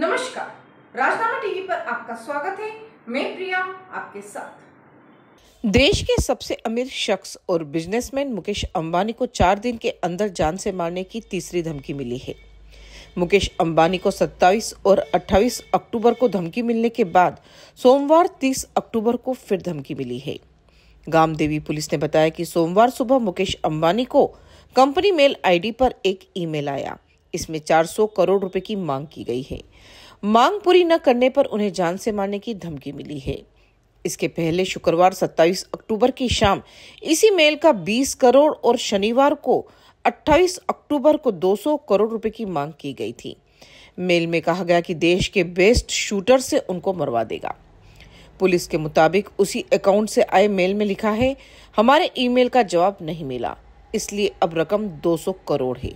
नमस्कार राजनामा टीवी पर आपका स्वागत है मैं प्रिया आपके साथ देश के सबसे अमीर शख्स और बिजनेसमैन मुकेश अंबानी को चार दिन के अंदर जान से मारने की तीसरी धमकी मिली है मुकेश अंबानी को 27 और 28 अक्टूबर को धमकी मिलने के बाद सोमवार 30 अक्टूबर को फिर धमकी मिली है गामदेवी पुलिस ने बताया कि सोमवार सुबह मुकेश अंबानी को कंपनी मेल आईडी पर एक ईमेल आया इसमें 400 करोड़ रुपए की मांग की गई है मांग पूरी न करने पर उन्हें जान से मारने की धमकी मिली है इसके पहले शुक्रवार 27 अक्टूबर की शाम इसी मेल का 20 करोड़ और शनिवार को 28 अक्टूबर को 200 करोड़ रुपए की मांग की गई थी मेल में कहा गया कि देश के बेस्ट शूटर से उनको मरवा देगा पुलिस के मुताबिक उसी अकाउंट से आए मेल में लिखा है हमारे ईमेल का जवाब नहीं मिला इसलिए अब रकम 200 करोड़ है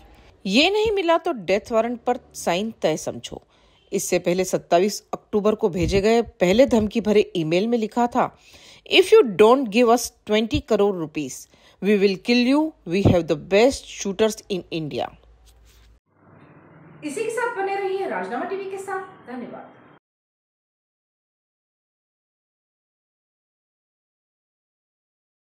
ये नहीं मिला तो डेथ वारंट पर साइन तय समझो इससे पहले 27 अक्टूबर को भेजे गए पहले धमकी भरे ईमेल में लिखा था if you don't give us 20 crore rupees we will kill you we have the best shooters in India इसी के साथ बने रहिए राजनामा टीवी के साथ धन्यवाद